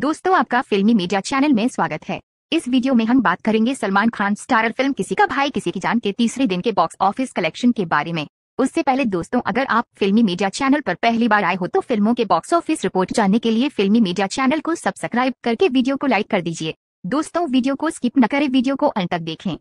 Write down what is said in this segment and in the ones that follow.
दोस्तों आपका फिल्मी मीडिया चैनल में स्वागत है इस वीडियो में हम बात करेंगे सलमान खान स्टारर फिल्म किसी का भाई किसी की जान के तीसरे दिन के बॉक्स ऑफिस कलेक्शन के बारे में उससे पहले दोस्तों अगर आप फिल्मी मीडिया चैनल पर पहली बार आए हो तो फिल्मों के बॉक्स ऑफिस रिपोर्ट जानने के लिए फिल्मी मीडिया चैनल को सब्सक्राइब करके वीडियो को लाइक कर दीजिए दोस्तों वीडियो को स्किप न करें वीडियो को अंत तक देखें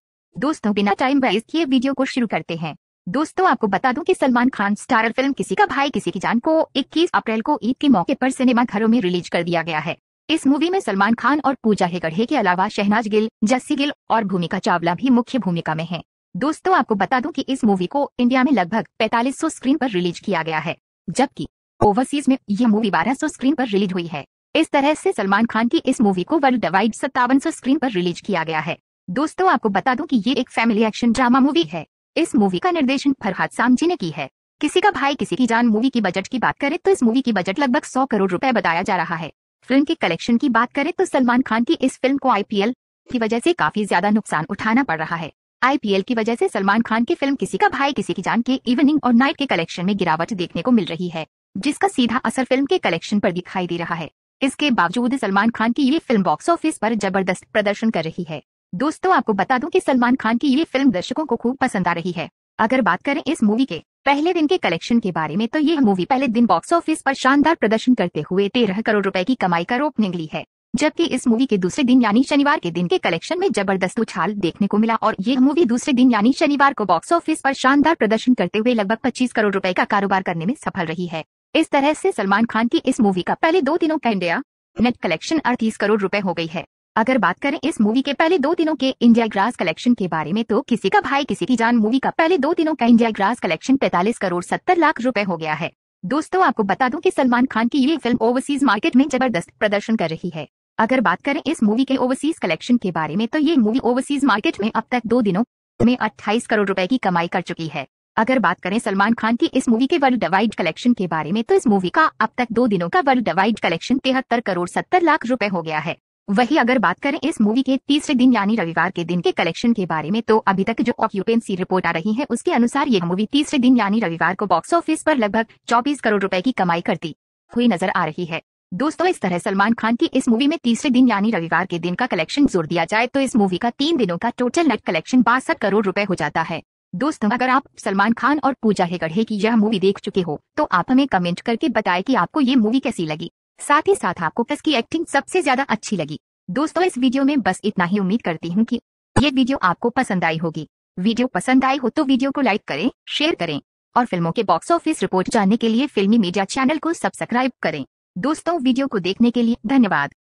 दोस्तों बिना टाइम वेस्ट किए वीडियो को शुरू करते हैं दोस्तों आपको बता दूं कि सलमान खान स्टारर फिल्म किसी का भाई किसी की जान को 21 अप्रैल को ईद के मौके पर सिनेमा घरों में रिलीज कर दिया गया है इस मूवी में सलमान खान और पूजा हेगढ़े के अलावा शहनाज गिल जस्सी गिल और भूमिका चावला भी मुख्य भूमिका में हैं। दोस्तों आपको बता दूं कि इस मूवी को इंडिया में लगभग 4500 स्क्रीन पर रिलीज किया गया है जबकि ओवरसीज में यह मूवी 1200 स्क्रीन पर रिलीज हुई है इस तरह से सलमान खान की इस मूवी को वर्ल्ड वाइड सत्तावन स्क्रीन पर रिलीज किया गया है दोस्तों आपको बता दूं कि ये एक फैमिली एक्शन ड्रामा मूवी है इस मूवी का निर्देशन फरहाद सामजी ने की है किसी का भाई किसी की जान मूवी की बजट की बात करें तो इस मूवी की बजट लगभग सौ करोड़ रुपए बताया जा रहा है फिल्म के कलेक्शन की बात करें तो सलमान खान की इस फिल्म को आईपीएल की वजह से काफी ज्यादा नुकसान उठाना पड़ रहा है आईपीएल की वजह से सलमान खान की फिल्म किसी का भाई किसी की जान के इवनिंग और नाइट के कलेक्शन में गिरावट देखने को मिल रही है जिसका सीधा असर फिल्म के कलेक्शन पर दिखाई दे रहा है इसके बावजूद सलमान खान की ये फिल्म बॉक्स ऑफिस पर जबरदस्त प्रदर्शन कर रही है दोस्तों आपको बता दूं कि सलमान खान की ये फिल्म दर्शकों को खूब पसंद आ रही है अगर बात करें इस मूवी के पहले दिन के कलेक्शन के बारे में तो यह मूवी पहले दिन बॉक्स ऑफिस पर शानदार प्रदर्शन करते हुए तेरह करोड़ रुपए की कमाई का रोप निकली है जबकि इस मूवी के दूसरे दिन यानी शनिवार के दिन के कलेक्शन में जबरदस्त उछाल देखने को मिला और यह मूवी दूसरे दिन यानी शनिवार को बॉक्स ऑफिस पर शानदार प्रदर्शन करते हुए लगभग 25 करोड़ रुपए का कारोबार करने में सफल रही है इस तरह से सलमान खान की इस मूवी का पहले दो दिनों का इंडिया नेट कलेक्शन अड़तीस करोड़ रूपए हो गई है अगर बात करें इस मूवी के पहले दो दिनों के इंडिया ग्रास कलेक्शन के बारे में तो किसी का भाई किसी की जान मूवी का पहले दो दिनों का India gross collection 45 crore 70 lakh रुपए हो गया है दोस्तों आपको बता दूं कि सलमान खान की ये फिल्म ओवरसीज मार्केट में जबरदस्त प्रदर्शन कर रही है अगर बात करें इस मूवी के ओवरसीज कलेक्शन के बारे में तो ये मूवी ओवरसीज मार्केट में अब तक दो दिनों में अट्ठाईस करोड़ रूपए की कमाई कर चुकी है अगर बात करें सलमान खान की इस मूवी के वर्ल्ड वाइड कलेक्शन के बारे में तो इस मूवी का अब तक दो दिनों का वर्ल्ड वाइड कलेक्शन तिहत्तर करोड़ सत्तर लाख रूपए हो गया है वही अगर बात करें इस मूवी के तीसरे दिन यानी रविवार के दिन के कलेक्शन के बारे में तो अभी तक जो ऑक्यूपेंसी रिपोर्ट आ रही है उसके अनुसार ये मूवी तीसरे दिन यानी रविवार को बॉक्स ऑफिस पर लगभग 24 करोड़ रुपए की कमाई करती हुई नजर आ रही है दोस्तों इस तरह सलमान खान की इस मूवी में तीसरे दिन यानी रविवार के दिन का कलेक्शन जोर दिया जाए तो इस मूवी का तीन दिनों का टोटल नेट कलेक्शन बासठ करोड़ रुपए हो जाता है दोस्तों अगर आप सलमान खान और पूजा हेगढ़े की यह मूवी देख चुके हो तो आप हमें कमेंट करके बताएं कि आपको ये मूवी कैसी लगी साथ ही साथ आपको इसकी एक्टिंग सबसे ज्यादा अच्छी लगी दोस्तों इस वीडियो में बस इतना ही उम्मीद करती हूँ कि ये वीडियो आपको पसंद आई होगी वीडियो पसंद आई हो तो वीडियो को लाइक करें शेयर करें और फिल्मों के बॉक्स ऑफिस रिपोर्ट जानने के लिए फिल्मी मीडिया चैनल को सब्सक्राइब करें दोस्तों वीडियो को देखने के लिए धन्यवाद